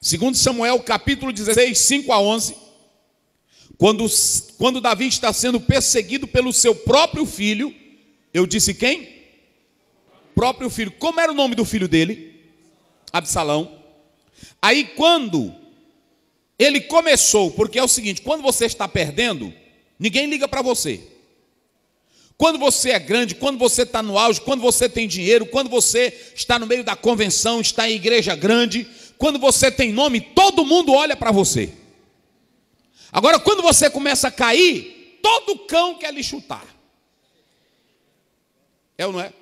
Segundo Samuel, capítulo 16, 5 a 11, quando, quando Davi está sendo perseguido pelo seu próprio filho, eu disse quem? Próprio filho. Como era o nome do filho dele? Absalão. Aí quando ele começou, porque é o seguinte, quando você está perdendo, ninguém liga para você. Quando você é grande, quando você está no auge, quando você tem dinheiro, quando você está no meio da convenção, está em igreja grande, quando você tem nome, todo mundo olha para você. Agora, quando você começa a cair, todo cão quer lhe chutar. É ou não é?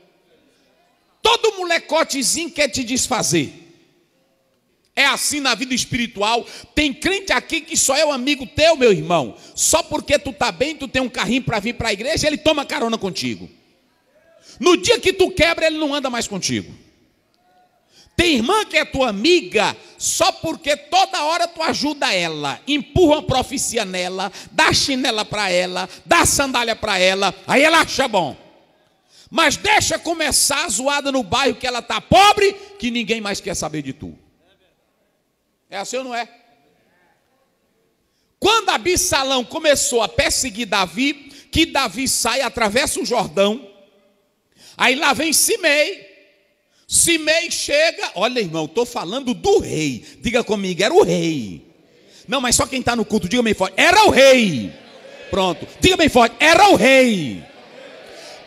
Todo molecotezinho quer te desfazer. É assim na vida espiritual. Tem crente aqui que só é o um amigo teu, meu irmão. Só porque tu tá bem, tu tem um carrinho para vir para a igreja, ele toma carona contigo. No dia que tu quebra, ele não anda mais contigo. Tem irmã que é tua amiga só porque toda hora tu ajuda ela, empurra uma profecia nela, dá chinela para ela, dá sandália para ela, aí ela acha bom. Mas deixa começar a zoada no bairro que ela tá pobre, que ninguém mais quer saber de tu. É assim ou não é? Quando Abissalão começou a perseguir Davi, que Davi sai, atravessa o Jordão, aí lá vem Simei, Simei chega, olha irmão, estou falando do rei. Diga comigo, era o rei. Não, mas só quem está no culto, diga bem forte, era o rei. Pronto, diga bem forte, era o rei.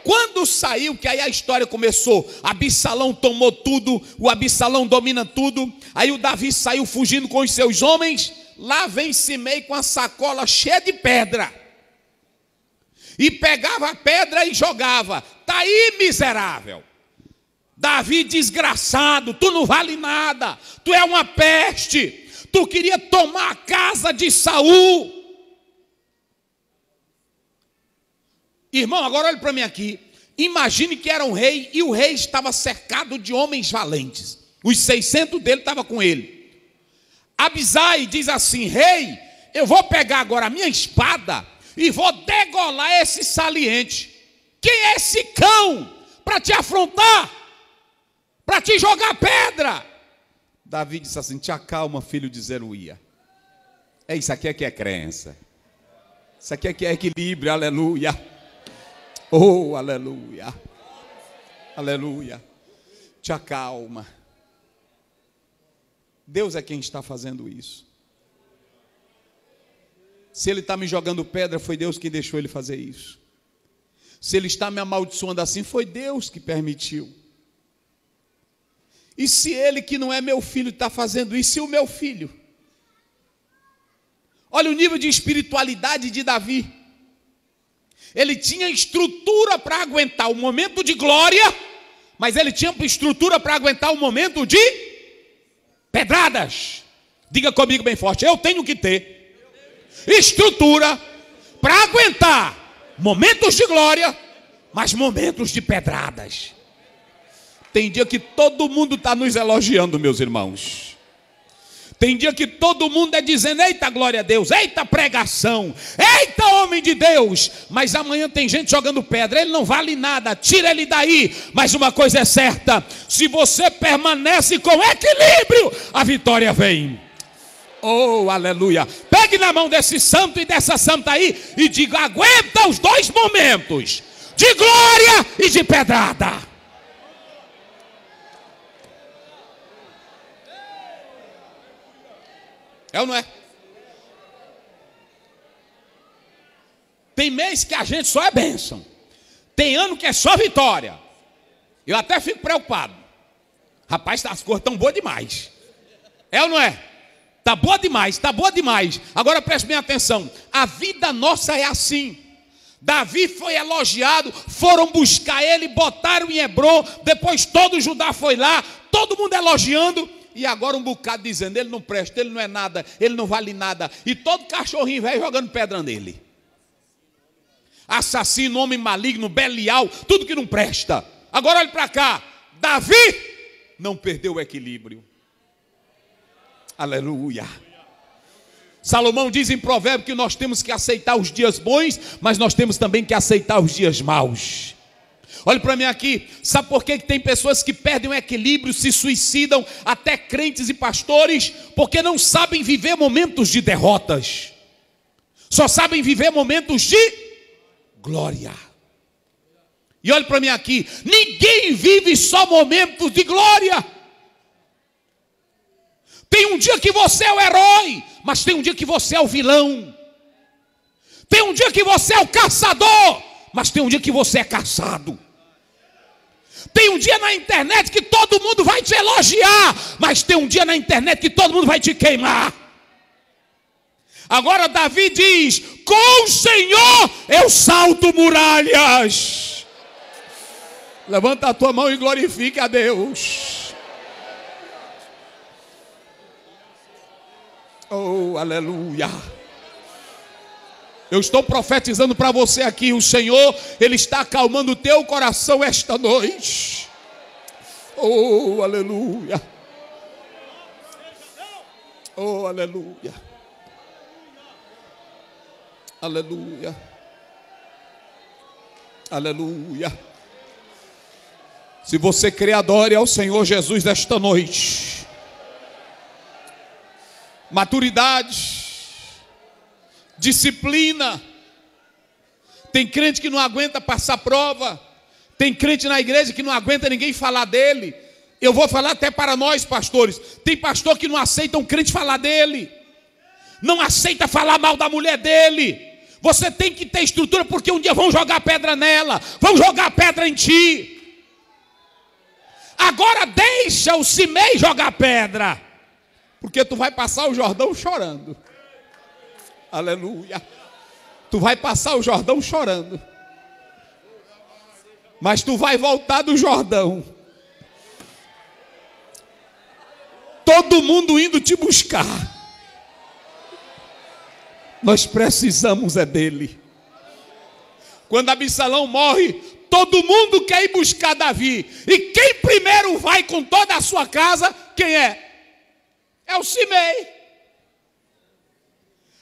Quando saiu, que aí a história começou, Absalão tomou tudo, o Absalão domina tudo, aí o Davi saiu fugindo com os seus homens, lá vem Simei com a sacola cheia de pedra. E pegava a pedra e jogava. Está aí, miserável. Davi desgraçado, tu não vale nada, tu é uma peste, tu queria tomar a casa de Saul. Irmão, agora olhe para mim aqui. Imagine que era um rei e o rei estava cercado de homens valentes. Os 600 dele estavam com ele. Abisai diz assim: Rei, eu vou pegar agora a minha espada e vou degolar esse saliente. Quem é esse cão para te afrontar? para te jogar pedra. Davi disse assim: Te acalma, filho de Zeruia. É isso aqui é que é crença. Isso aqui é que é equilíbrio, aleluia. Oh, aleluia. Aleluia. Te acalma. Deus é quem está fazendo isso. Se ele está me jogando pedra, foi Deus quem deixou ele fazer isso. Se ele está me amaldiçoando assim, foi Deus que permitiu. E se ele que não é meu filho está fazendo isso, e o meu filho? Olha o nível de espiritualidade de Davi. Ele tinha estrutura para aguentar o momento de glória, mas ele tinha estrutura para aguentar o momento de pedradas. Diga comigo bem forte: eu tenho que ter estrutura para aguentar momentos de glória, mas momentos de pedradas. Tem dia que todo mundo está nos elogiando, meus irmãos. Tem dia que todo mundo é dizendo: eita glória a Deus, eita pregação, eita homem de Deus. Mas amanhã tem gente jogando pedra, ele não vale nada, tira ele daí. Mas uma coisa é certa: se você permanece com equilíbrio, a vitória vem. Oh, aleluia. Pegue na mão desse santo e dessa santa aí e diga: aguenta os dois momentos, de glória e de pedrada. É ou não é? Tem mês que a gente só é bênção. Tem ano que é só vitória. Eu até fico preocupado. Rapaz, tá, as coisas estão boas demais. É ou não é? Tá boa demais, tá boa demais. Agora preste bem atenção. A vida nossa é assim. Davi foi elogiado, foram buscar ele, botaram em Hebron, depois todo Judá foi lá, todo mundo elogiando e agora um bocado dizendo: ele não presta, ele não é nada, ele não vale nada. E todo cachorrinho velho jogando pedra nele. Assassino, homem maligno, belial, tudo que não presta. Agora olhe para cá: Davi não perdeu o equilíbrio. Aleluia. Salomão diz em provérbio que nós temos que aceitar os dias bons, mas nós temos também que aceitar os dias maus. Olhe para mim aqui, sabe por que tem pessoas que perdem o equilíbrio, se suicidam, até crentes e pastores, porque não sabem viver momentos de derrotas, só sabem viver momentos de glória. E olhe para mim aqui, ninguém vive só momentos de glória. Tem um dia que você é o herói, mas tem um dia que você é o vilão. Tem um dia que você é o caçador, mas tem um dia que você é caçado. Tem um dia na internet que todo mundo vai te elogiar, mas tem um dia na internet que todo mundo vai te queimar. Agora Davi diz: Com o Senhor eu salto muralhas. Levanta a tua mão e glorifique a Deus. Oh, aleluia. Eu estou profetizando para você aqui, o Senhor, Ele está acalmando o teu coração esta noite. Oh, aleluia. Oh, aleluia. Aleluia. Aleluia. Se você crê, adore ao Senhor Jesus esta noite. Maturidade disciplina. Tem crente que não aguenta passar prova. Tem crente na igreja que não aguenta ninguém falar dele. Eu vou falar até para nós, pastores. Tem pastor que não aceita um crente falar dele. Não aceita falar mal da mulher dele. Você tem que ter estrutura, porque um dia vão jogar pedra nela, vão jogar pedra em ti. Agora deixa o Simei jogar pedra, porque tu vai passar o Jordão chorando. Aleluia. Tu vai passar o Jordão chorando. Mas tu vai voltar do Jordão. Todo mundo indo te buscar. Nós precisamos é dele. Quando Absalão morre, todo mundo quer ir buscar Davi. E quem primeiro vai com toda a sua casa, quem é? É o Simei.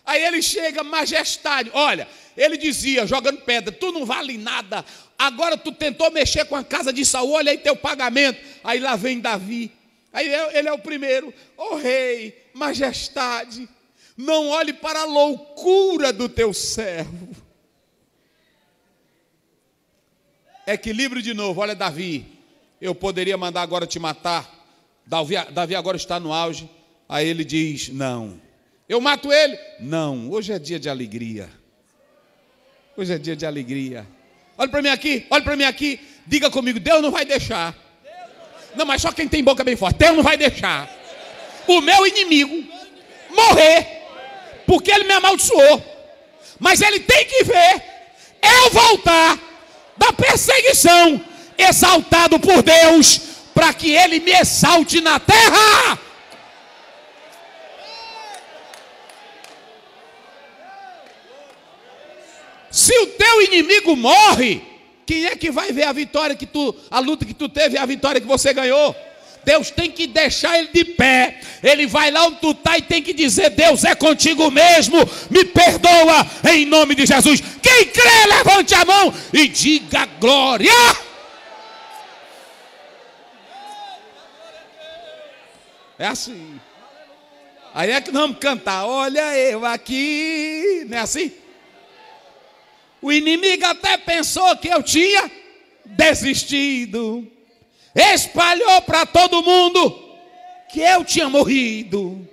Aí ele chega, majestade, olha, ele dizia, jogando pedra, tu não vale nada, agora tu tentou mexer com a casa de Saul, olha aí teu pagamento. Aí lá vem Davi, aí é, ele é o primeiro, ô oh, rei, majestade, não olhe para a loucura do teu servo. Equilíbrio de novo, olha Davi, eu poderia mandar agora te matar, Davi, Davi agora está no auge, aí ele diz, não, eu mato ele? Não, hoje é dia de alegria. Hoje é dia de alegria. Olha para mim aqui, olha para mim aqui. Diga comigo, Deus não vai deixar. Não, mas só quem tem boca bem forte. Deus não vai deixar o meu inimigo morrer, porque ele me amaldiçoou. Mas ele tem que ver eu voltar da perseguição, exaltado por Deus, para que ele me exalte na terra. Se o teu inimigo morre, quem é que vai ver a vitória que tu, a luta que tu teve e a vitória que você ganhou? Deus tem que deixar ele de pé. Ele vai lá onde tu está e tem que dizer: Deus é contigo mesmo, me perdoa em nome de Jesus. Quem crê, levante a mão e diga glória. É assim. Aí é que vamos cantar: Olha eu aqui. Não é assim? O inimigo até pensou que eu tinha desistido. Espalhou para todo mundo que eu tinha morrido.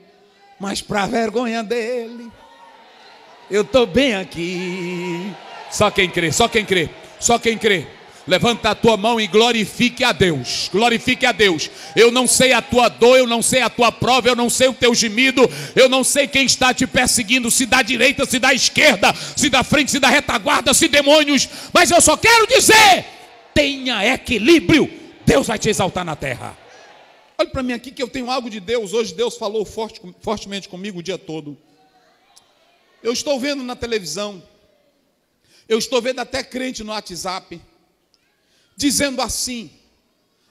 Mas para vergonha dele, eu estou bem aqui. Só quem crê, só quem crê, só quem crê. Levanta a tua mão e glorifique a Deus. Glorifique a Deus. Eu não sei a tua dor, eu não sei a tua prova, eu não sei o teu gemido, eu não sei quem está te perseguindo, se da direita, se da esquerda, se da frente, se da retaguarda, se demônios. Mas eu só quero dizer: tenha equilíbrio. Deus vai te exaltar na terra. Olha para mim aqui que eu tenho algo de Deus. Hoje Deus falou forte, fortemente comigo o dia todo. Eu estou vendo na televisão. Eu estou vendo até crente no WhatsApp dizendo assim: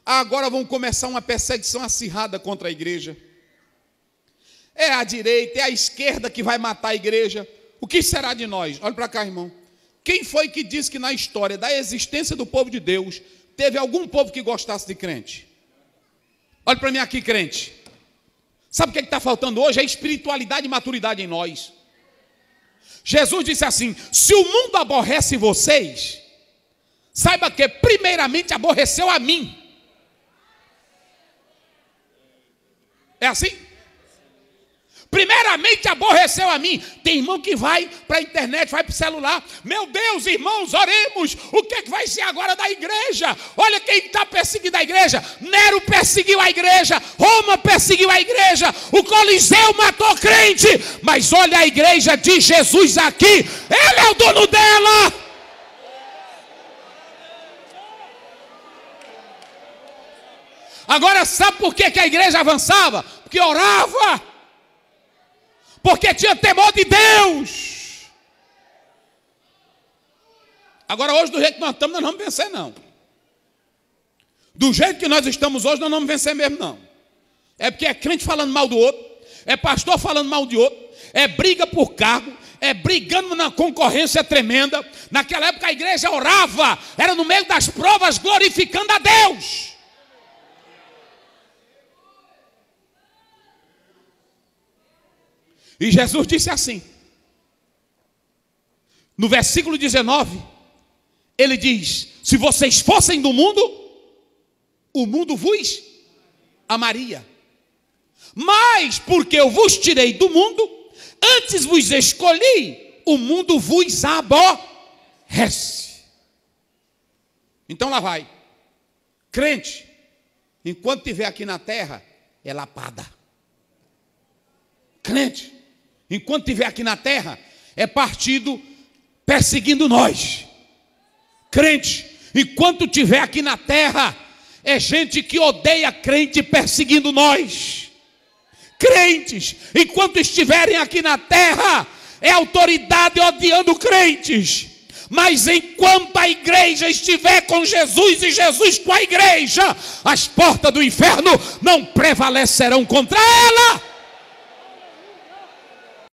ah, agora vão começar uma perseguição acirrada contra a igreja. É a direita, é a esquerda que vai matar a igreja. O que será de nós? Olha para cá, irmão. Quem foi que disse que na história da existência do povo de Deus teve algum povo que gostasse de crente? Olha para mim aqui, crente. Sabe o que é está faltando hoje? É espiritualidade e maturidade em nós. Jesus disse assim: se o mundo aborrece vocês, saiba que primeiramente aborreceu a mim. É assim? Primeiramente aborreceu a mim. Tem irmão que vai para a internet, vai para o celular. Meu Deus, irmãos, oremos. O que, é que vai ser agora da igreja? Olha quem está perseguindo a igreja. Nero perseguiu a igreja. Roma perseguiu a igreja. O Coliseu matou crente. Mas olha a igreja de Jesus aqui. Ele é o dono dela. Agora sabe por que, que a igreja avançava? Porque orava. Porque tinha temor de Deus. Agora hoje, do jeito que nós estamos, nós não vamos vencer, não. Do jeito que nós estamos hoje, nós não vamos vencer mesmo, não. É porque é crente falando mal do outro, é pastor falando mal de outro, é briga por cargo, é, brigando na concorrência tremenda. Naquela época a igreja orava, era no meio das provas glorificando a Deus. E Jesus disse assim, no versículo 19, ele diz: Se vocês fossem do mundo, o mundo vos amaria. Mas porque eu vos tirei do mundo, antes vos escolhi, o mundo vos aborrece. Então lá vai. Crente, enquanto estiver aqui na terra, é lapada. Crente, enquanto estiver aqui na terra, é partido perseguindo nós. Crente, enquanto estiver aqui na terra, é gente que odeia crente perseguindo nós. Crentes, enquanto estiverem aqui na terra, é autoridade odiando crentes. Mas enquanto a igreja estiver com Jesus e Jesus com a igreja, as portas do inferno não prevalecerão contra ela.